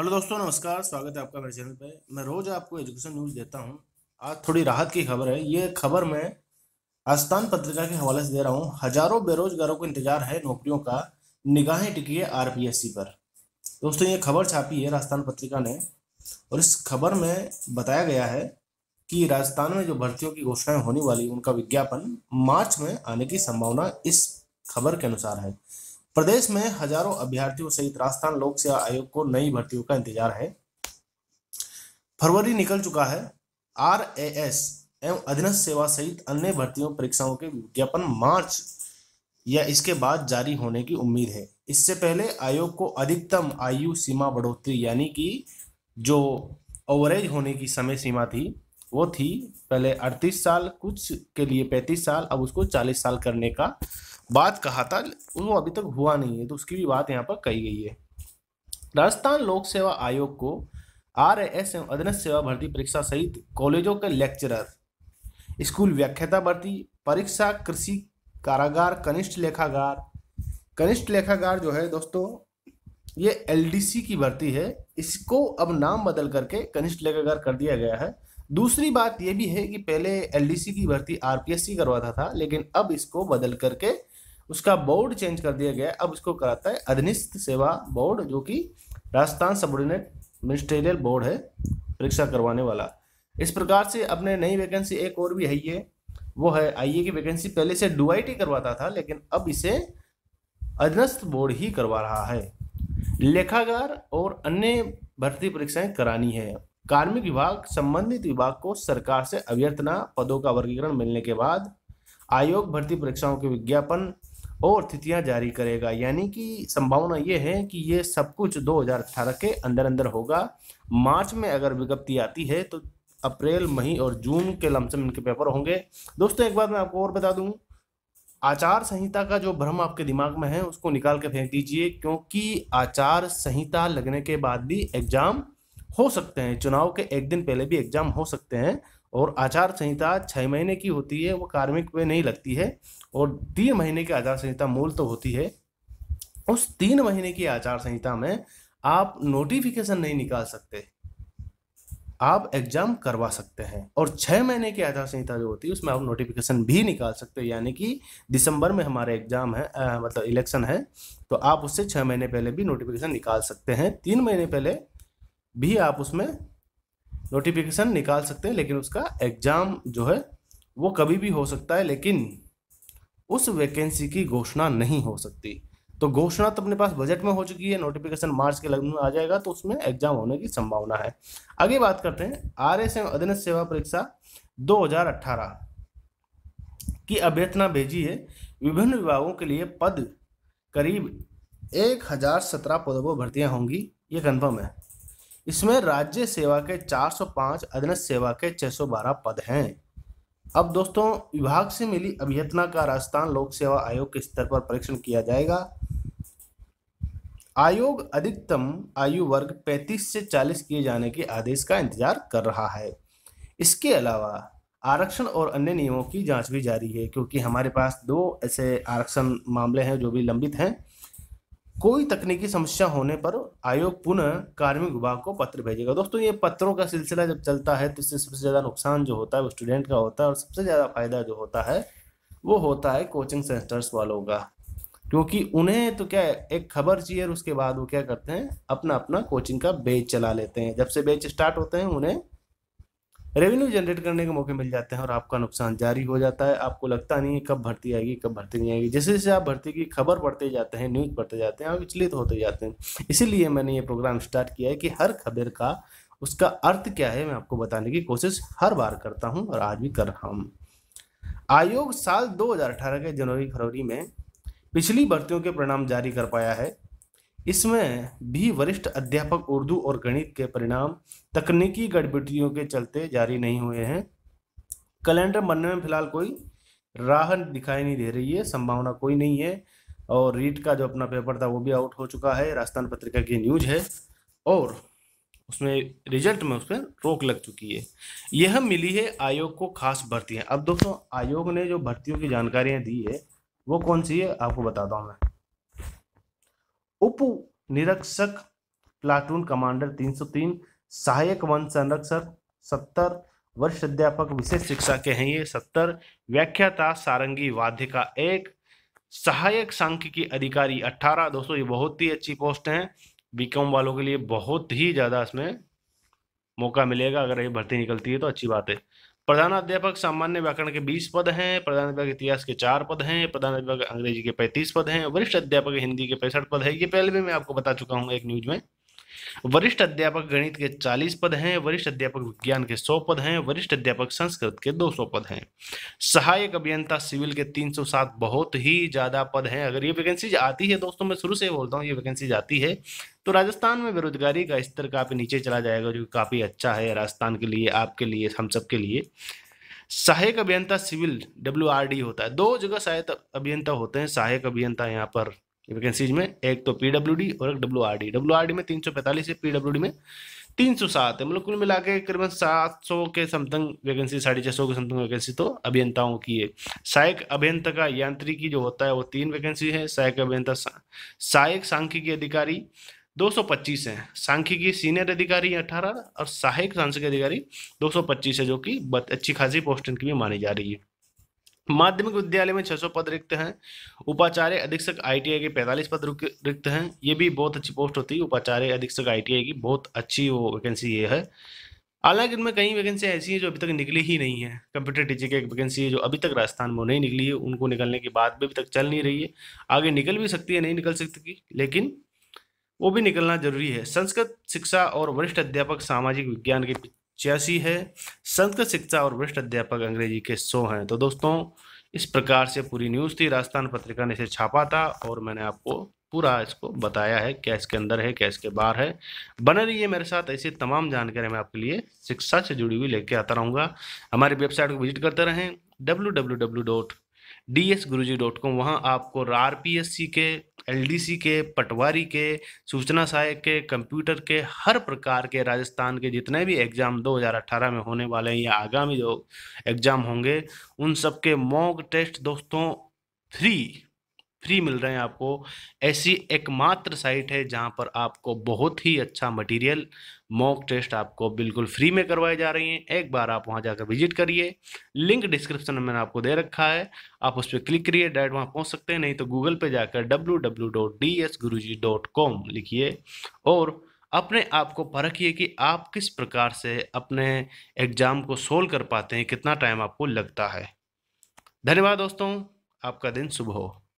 hello दोस्तों नमस्कार स्वागत है आपका मेरे चैनल पे मैं रोज़ आपको एजुकेशन न्यूज़ देता हूँ आज थोड़ी राहत की खबर है ये खबर मैं आस्थान पत्रिका के हवाले से दे रहा हूँ हजारों बेरोजगारों को इंतजार है नौकरियों का निगाहें टिकी है आर पर दोस्तों ये खबर छापी है राजस्थान पत्रिका ने और इस खबर में बताया गया है कि राजस्थान में जो भर्तियों की घोषणाएं होने वाली उनका विज्ञापन मार्च में आने की संभावना इस खबर के अनुसार है प्रदेश में हजारों अभ्यर्थियों सहित राजस्थान लोक सेवा आयोग को नई भर्तियों का इंतजार है फरवरी निकल चुका है आर एस एवं अधीनस्थ सेवा सहित अन्य भर्तियों परीक्षाओं के विज्ञापन मार्च या इसके बाद जारी होने की उम्मीद है इससे पहले आयोग को अधिकतम आयु सीमा बढ़ोतरी यानी कि जो ओवरेज होने की समय सीमा थी वो थी पहले 38 साल कुछ के लिए 35 साल अब उसको 40 साल करने का बात कहा था वो अभी तक हुआ नहीं है तो उसकी भी बात यहाँ पर कही गई है राजस्थान लोक सेवा आयोग को आर एस एवं अधीनस्थ सेवा भर्ती परीक्षा सहित कॉलेजों के लेक्चरर स्कूल व्याख्याता भर्ती परीक्षा कृषि कारागार कनिष्ठ लेखागार कनिष्ठ लेखागार जो है दोस्तों ये एल की भर्ती है इसको अब नाम बदल करके कनिष्ठ लेखागार कर दिया गया है दूसरी बात यह भी है कि पहले एलडीसी की भर्ती आरपीएससी करवाता था, था लेकिन अब इसको बदल करके उसका बोर्ड चेंज कर दिया गया अब इसको कराता है अधनिस्थ सेवा बोर्ड जो कि राजस्थान सबोर्डिनेट मिनिस्ट्रेलियल बोर्ड है परीक्षा करवाने वाला इस प्रकार से अपने नई वैकेंसी एक और भी है ये वो है आईए की वैकेंसी पहले से डुआईटी करवाता था लेकिन अब इसे अधनस्थ बोर्ड ही करवा रहा है लेखागार और अन्य भर्ती परीक्षाएं करानी है कार्मिक विभाग संबंधित विभाग को सरकार से अभ्यर्थना पदों का वर्गीकरण मिलने के बाद आयोग भर्ती परीक्षाओं के विज्ञापन और तिथियां जारी करेगा यानी कि संभावना ये है कि ये सब कुछ 2018 के अंदर अंदर होगा मार्च में अगर विज्ञप्ति आती है तो अप्रैल मई और जून के लमसम इनके पेपर होंगे दोस्तों एक बात मैं आपको और बता दूं आचार संहिता का जो भ्रम आपके दिमाग में है उसको निकाल के फेंक दीजिए क्योंकि आचार संहिता लगने के बाद भी एग्जाम हो सकते हैं चुनाव के एक दिन पहले भी एग्जाम हो सकते हैं और आचार संहिता छः महीने की होती है वो कार्मिक पे नहीं लगती है और तीन महीने की आचार संहिता मूल तो होती है उस तीन महीने की आचार संहिता में आप नोटिफिकेशन नहीं निकाल सकते आप एग्जाम करवा सकते हैं और छः महीने की आचार संहिता जो होती है उसमें आप नोटिफिकेशन भी निकाल सकते हैं यानी कि दिसंबर में हमारे एग्जाम है आ, मतलब इलेक्शन है तो आप उससे छः महीने पहले भी नोटिफिकेशन निकाल सकते हैं तीन महीने पहले भी आप उसमें नोटिफिकेशन निकाल सकते हैं लेकिन उसका एग्ज़ाम जो है वो कभी भी हो सकता है लेकिन उस वैकेंसी की घोषणा नहीं हो सकती तो घोषणा तो अपने पास बजट में हो चुकी है नोटिफिकेशन मार्च के लग्न में आ जाएगा तो उसमें एग्जाम होने की संभावना है आगे बात करते हैं आर एस एवं सेवा परीक्षा 2018 की अभ्यर्थना भेजी है विभिन्न विभागों के लिए पद करीब एक हजार सत्रह पदों पर भर्तियां होंगी ये कन्फर्म है इसमें राज्य सेवा के चार 405 अधीनस्थ सेवा के 612 पद हैं अब दोस्तों विभाग से मिली अभियतना का राजस्थान लोक सेवा आयोग के स्तर पर परीक्षण किया जाएगा आयोग अधिकतम आयु वर्ग 35 से 40 किए जाने के आदेश का इंतजार कर रहा है इसके अलावा आरक्षण और अन्य नियमों की जांच भी जारी है क्योंकि हमारे पास दो ऐसे आरक्षण मामले हैं जो भी लंबित हैं कोई तकनीकी समस्या होने पर आयोग पुनः कार्मिक विभाग को पत्र भेजेगा दोस्तों ये पत्रों का सिलसिला जब चलता है तो इससे सबसे ज़्यादा नुकसान जो होता है वो स्टूडेंट का होता है और सबसे ज़्यादा फायदा जो होता है वो होता है कोचिंग सेंटर्स वालों का क्योंकि उन्हें तो क्या एक खबर चाहिए और उसके बाद वो क्या करते हैं अपना अपना कोचिंग का बेच चला लेते हैं जब से बेच स्टार्ट होते हैं उन्हें रेवेन्यू जनरेट करने के मौके मिल जाते हैं और आपका नुकसान जारी हो जाता है आपको लगता नहीं है कब भर्ती आएगी कब भर्ती नहीं आएगी जैसे जैसे आप भर्ती की खबर पढ़ते जाते हैं न्यूज़ पढ़ते जाते हैं आप विचलित होते जाते हैं इसीलिए मैंने ये प्रोग्राम स्टार्ट किया है कि हर खबर का उसका अर्थ क्या है मैं आपको बताने की कोशिश हर बार करता हूँ और आज भी कर रहा हूँ आयोग साल दो के जनवरी फरवरी में पिछली भर्तियों के परिणाम जारी कर पाया है इसमें भी वरिष्ठ अध्यापक उर्दू और गणित के परिणाम तकनीकी गड़बड़ियों के चलते जारी नहीं हुए हैं कैलेंडर बनने में फिलहाल कोई राह दिखाई नहीं दे रही है संभावना कोई नहीं है और रीट का जो अपना पेपर था वो भी आउट हो चुका है राजस्थान पत्रिका की न्यूज है और उसमें रिजल्ट में उस पर रोक लग चुकी है यह मिली है आयोग को खास भर्तियाँ अब दोस्तों आयोग ने जो भर्तियों की जानकारियाँ दी है वो कौन सी है आपको बताता हूँ मैं उप निरीक्षक प्लाटून कमांडर 303 सहायक वन संरक्षक 70 वर्ष अध्यापक विशेष शिक्षा के हैं ये 70 व्याख्याता सारंगी वाद्य का एक सहायक सांख्यिकी अधिकारी 18 दोस्तों ये बहुत ही अच्छी पोस्ट है बीकॉम वालों के लिए बहुत ही ज़्यादा इसमें मौका मिलेगा अगर ये भर्ती निकलती है तो अच्छी बात है प्रधानाध्यापक सामान्य व्याकरण के बीस पद हैं प्रधानाध्यापक इतिहास के चार पद हैं प्रधानाध्यापक अंग्रेजी के पैंतीस पद हैं वरिष्ठ अध्यापक हिंदी के पैंसठ पद है ये पहले भी मैं आपको बता चुका हूँ एक न्यूज में वरिष्ठ अध्यापक गणित के 40 पद हैं वरिष्ठ अध्यापक विज्ञान के 100 पद हैं वरिष्ठ अध्यापक संस्कृत के 200 पद हैं सहायक अभियंता सिविल के 307 बहुत ही ज़्यादा पद हैं अगर ये वैकेंसीज आती है दोस्तों मैं शुरू से बोलता हूँ ये वैकेंसीज आती है तो राजस्थान में बेरोजगारी का स्तर काफ़ी नीचे चला जाएगा जो काफ़ी अच्छा है राजस्थान के लिए आपके लिए हम सब के लिए सहायक अभियंता सिविल डब्ल्यू होता है दो जगह सहायक अभियंता होते हैं सहायक अभियंता यहाँ पर वैकेंसीज में एक तो पीडब्ल्यूडी और एक डब्ल्यू आर डी में तीन सौ पैंतालीस है डी में तीन सौ सात है मतलब कुल मिला के करीबन सात सौ के समथिंग वैकेंसी साढ़े छः सौ के समथिंग वैकेंसी तो अभियंताओं की है सहायक अभियंता का यांत्रिकी जो होता है वो तीन वैकेंसी है सहायक अभियंता सहायक सांख्यिकी अधिकारी दो सौ पच्चीस है सांख्यिकी सीनियर अधिकारी अठारह और सहायक सांख्यिकी अधिकारी दो सौ पच्चीस है जो कि अच्छी खासी पोस्टिंग की भी मानी जा रही है माध्यमिक विद्यालय में 600 पद रिक्त हैं उपाचार्य अधीक्षक आईटीआई के पैंतालीस पद रिक्त हैं ये भी बहुत अच्छी पोस्ट होती है उपाचार्य अधीक्षक आईटीआई की बहुत अच्छी वो वैकेंसी ये है हालांकि इनमें कई वैकेंसी ऐसी हैं जो अभी तक निकली ही नहीं है कंप्यूटर टीचर की एक वैकेंसी है जो अभी तक राजस्थान में नहीं निकली है उनको निकलने के बाद भी अभी तक चल नहीं रही है आगे निकल भी सकती है नहीं निकल सकती लेकिन वो भी निकलना जरूरी है संस्कृत शिक्षा और वरिष्ठ अध्यापक सामाजिक विज्ञान के छियासी है संस्कृत शिक्षा और वरिष्ठ अध्यापक अंग्रेजी के सौ हैं तो दोस्तों इस प्रकार से पूरी न्यूज़ थी राजस्थान पत्रिका ने इसे छापा था और मैंने आपको पूरा इसको बताया है क्या इसके अंदर है क्या इसके बाहर है बने रहिए मेरे साथ ऐसी तमाम जानकारी मैं आपके लिए शिक्षा से जुड़ी हुई लेके आता रहूँगा हमारी वेबसाइट को विजिट करते रहें W W W dot D S guru ji dot com वहाँ आपको आर पी एस सी के एलडीसी के पटवारी के सूचना सहायक के कंप्यूटर के हर प्रकार के राजस्थान के जितने भी एग्ज़ाम 2018 में होने वाले हैं या आगामी जो एग्ज़ाम होंगे उन सब के मॉक टेस्ट दोस्तों फ्री फ्री मिल रहे हैं आपको ऐसी एकमात्र साइट है जहां पर आपको बहुत ही अच्छा मटेरियल मॉक टेस्ट आपको बिल्कुल फ्री में करवाए जा रही हैं एक बार आप वहां जाकर विजिट करिए लिंक डिस्क्रिप्शन में मैंने आपको दे रखा है आप उस पर क्लिक करिए डायरेक्ट वहां पहुंच सकते हैं नहीं तो गूगल पे जाकर डब्ल्यू लिखिए और अपने आप को परखिए कि आप किस प्रकार से अपने एग्ज़ाम को सोल्व कर पाते हैं कितना टाइम आपको लगता है धन्यवाद दोस्तों आपका दिन शुभ हो